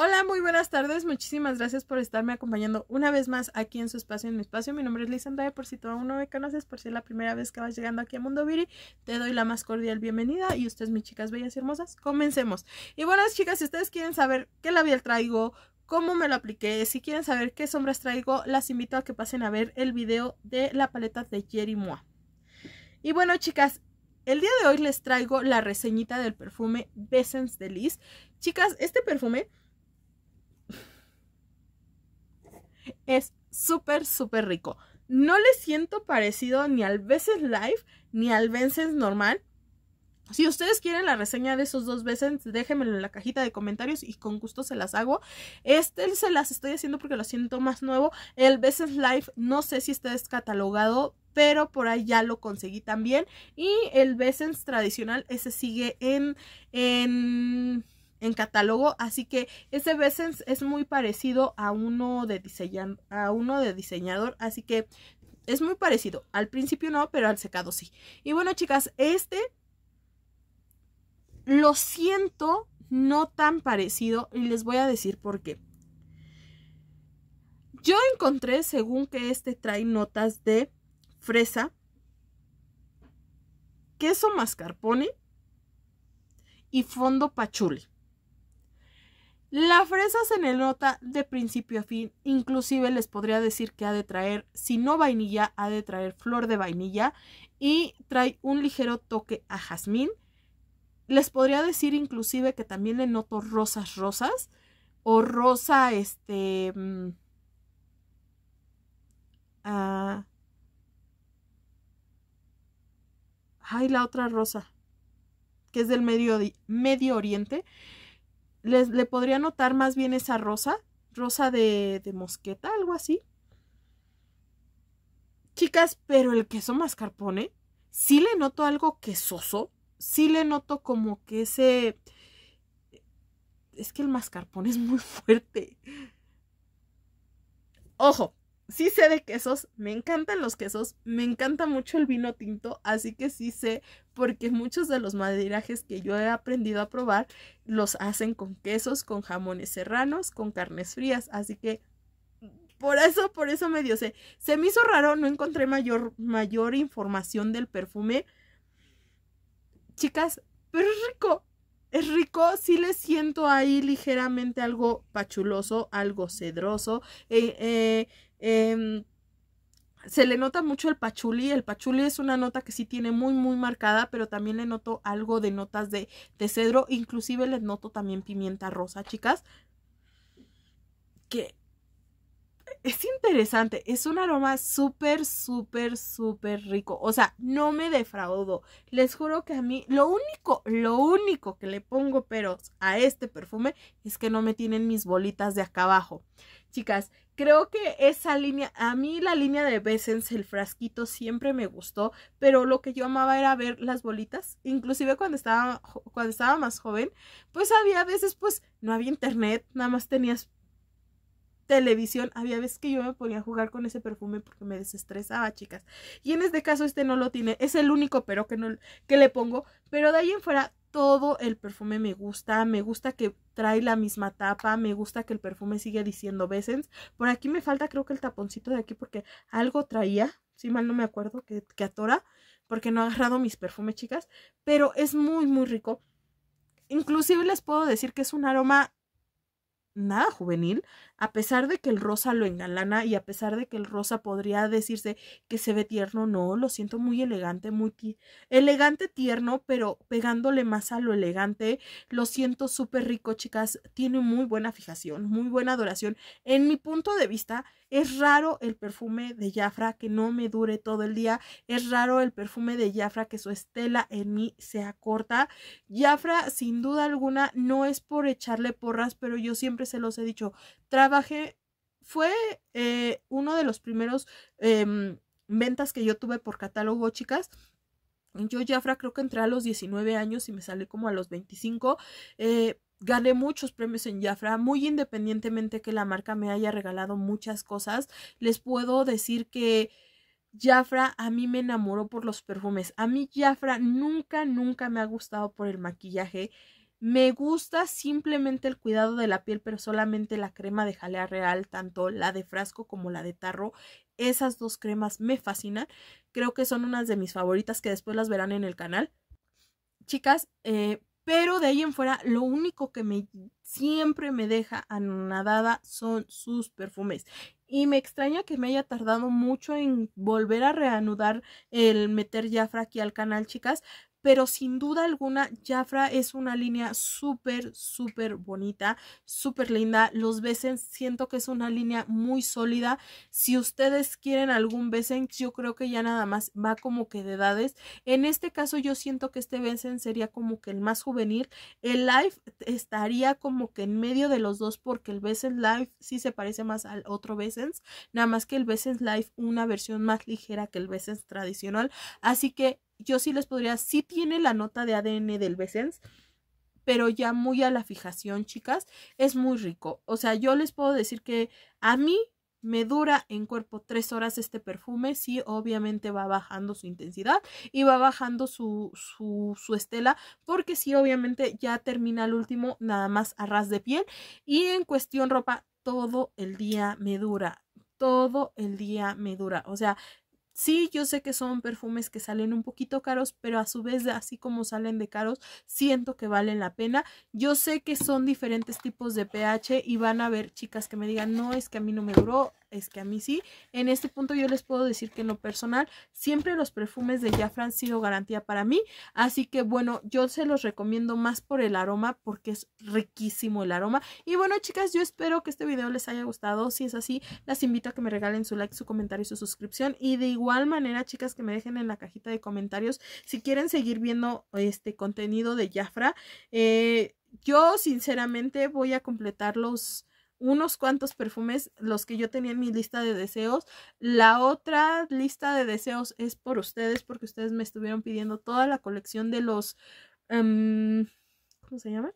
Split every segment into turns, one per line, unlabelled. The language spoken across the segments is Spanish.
Hola, muy buenas tardes. Muchísimas gracias por estarme acompañando una vez más aquí en su espacio, en mi espacio. Mi nombre es Liz Andrade, por si todavía no me conoces, por si es la primera vez que vas llegando aquí a Mundo Viri, te doy la más cordial bienvenida y ustedes, mis chicas bellas y hermosas, comencemos. Y bueno, chicas, si ustedes quieren saber qué labial traigo, cómo me lo apliqué. Si quieren saber qué sombras traigo, las invito a que pasen a ver el video de la paleta de Jerry Moa. Y bueno, chicas, el día de hoy les traigo la reseñita del perfume Besens de Liz. Chicas, este perfume Es súper, súper rico. No le siento parecido ni al veces Life ni al veces normal. Si ustedes quieren la reseña de esos dos veces, déjenmelo en la cajita de comentarios y con gusto se las hago. Este se las estoy haciendo porque lo siento más nuevo. El veces Life no sé si está descatalogado, pero por ahí ya lo conseguí también. Y el veces tradicional, ese sigue en en catálogo, así que ese veces es muy parecido a uno de diseñador, a uno de diseñador, así que es muy parecido. Al principio no, pero al secado sí. Y bueno, chicas, este lo siento no tan parecido y les voy a decir por qué. Yo encontré, según que este trae notas de fresa, queso mascarpone y fondo pachuli. La fresa se le nota de principio a fin, inclusive les podría decir que ha de traer, si no vainilla, ha de traer flor de vainilla y trae un ligero toque a jazmín. Les podría decir inclusive que también le noto rosas rosas o rosa este... Mm, ah, ay, la otra rosa, que es del Medio, medio Oriente le podría notar más bien esa rosa, rosa de, de mosqueta, algo así. Chicas, pero el queso mascarpone, sí le noto algo quesoso, sí le noto como que ese... Es que el mascarpone es muy fuerte. Ojo, sí sé de quesos, me encantan los quesos, me encanta mucho el vino tinto, así que sí sé porque muchos de los maderajes que yo he aprendido a probar los hacen con quesos, con jamones serranos, con carnes frías, así que por eso, por eso me sé. Se me hizo raro, no encontré mayor, mayor información del perfume. Chicas, pero es rico, es rico, sí le siento ahí ligeramente algo pachuloso, algo cedroso. Eh, eh, Em, se le nota mucho el pachuli. El pachuli es una nota que sí tiene muy, muy marcada, pero también le noto algo de notas de, de cedro. Inclusive le noto también pimienta rosa, chicas. Que es interesante. Es un aroma súper, súper, súper rico. O sea, no me defraudo. Les juro que a mí lo único, lo único que le pongo peros a este perfume es que no me tienen mis bolitas de acá abajo. Chicas, creo que esa línea, a mí la línea de Bessens, el frasquito, siempre me gustó, pero lo que yo amaba era ver las bolitas, inclusive cuando estaba, cuando estaba más joven, pues había veces, pues no había internet, nada más tenías televisión, había veces que yo me ponía a jugar con ese perfume porque me desestresaba, chicas. Y en este caso este no lo tiene, es el único pero que no que le pongo, pero de ahí en fuera todo el perfume me gusta, me gusta que trae la misma tapa, me gusta que el perfume sigue diciendo Besens. Por aquí me falta creo que el taponcito de aquí porque algo traía, si mal no me acuerdo, que, que atora, porque no he agarrado mis perfumes, chicas, pero es muy, muy rico. Inclusive les puedo decir que es un aroma nada juvenil, a pesar de que el rosa lo engalana y a pesar de que el rosa podría decirse que se ve tierno, no, lo siento muy elegante, muy elegante, tierno, pero pegándole más a lo elegante, lo siento súper rico, chicas, tiene muy buena fijación, muy buena adoración. En mi punto de vista, es raro el perfume de Jafra que no me dure todo el día. Es raro el perfume de Jafra que su estela en mí sea corta. Jafra, sin duda alguna, no es por echarle porras, pero yo siempre se los he dicho. Trabajé, fue eh, uno de los primeros em, ventas que yo tuve por catálogo, chicas. Yo, Jafra, creo que entré a los 19 años y me salí como a los 25 gané muchos premios en Jafra, muy independientemente que la marca me haya regalado muchas cosas, les puedo decir que Jafra a mí me enamoró por los perfumes. A mí Jafra nunca, nunca me ha gustado por el maquillaje. Me gusta simplemente el cuidado de la piel, pero solamente la crema de jalea real, tanto la de frasco como la de tarro. Esas dos cremas me fascinan. Creo que son unas de mis favoritas que después las verán en el canal. Chicas, eh, pero de ahí en fuera, lo único que me siempre me deja anonadada son sus perfumes. Y me extraña que me haya tardado mucho en volver a reanudar el meter Jafra aquí al canal, chicas pero sin duda alguna Jafra es una línea súper, súper bonita, súper linda. Los Besens siento que es una línea muy sólida. Si ustedes quieren algún Besens, yo creo que ya nada más va como que de edades. En este caso yo siento que este Besens sería como que el más juvenil. El Life estaría como que en medio de los dos porque el Besens Life sí se parece más al otro Besens, nada más que el Besens Life una versión más ligera que el Besens tradicional. Así que yo sí les podría, sí tiene la nota de ADN del Besens, pero ya muy a la fijación, chicas, es muy rico. O sea, yo les puedo decir que a mí me dura en cuerpo tres horas este perfume, sí, obviamente va bajando su intensidad y va bajando su, su, su estela, porque sí, obviamente ya termina el último nada más a ras de piel. Y en cuestión ropa, todo el día me dura, todo el día me dura. O sea, Sí, yo sé que son perfumes que salen un poquito caros, pero a su vez, así como salen de caros, siento que valen la pena. Yo sé que son diferentes tipos de pH y van a haber chicas que me digan, no, es que a mí no me duró, es que a mí sí. En este punto yo les puedo decir que en lo personal, siempre los perfumes de Jafra han sido garantía para mí. Así que bueno, yo se los recomiendo más por el aroma porque es riquísimo el aroma. Y bueno, chicas, yo espero que este video les haya gustado. Si es así, las invito a que me regalen su like, su comentario y su suscripción. Y de igual manera, chicas, que me dejen en la cajita de comentarios si quieren seguir viendo este contenido de Jafra. Eh, yo sinceramente voy a completar los unos cuantos perfumes, los que yo tenía en mi lista de deseos. La otra lista de deseos es por ustedes, porque ustedes me estuvieron pidiendo toda la colección de los... Em, ¿Cómo se llama?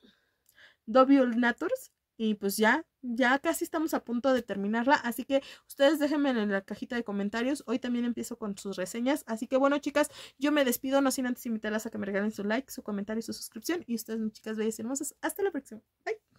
W Naturs. Y pues ya, ya casi estamos a punto de terminarla. Así que ustedes déjenme en la cajita de comentarios. Hoy también empiezo con sus reseñas. Así que bueno, chicas, yo me despido. No sin antes invitarlas a que me regalen su like, su comentario y su suscripción. Y ustedes, mis chicas bellas y hermosas. Hasta la próxima. Bye.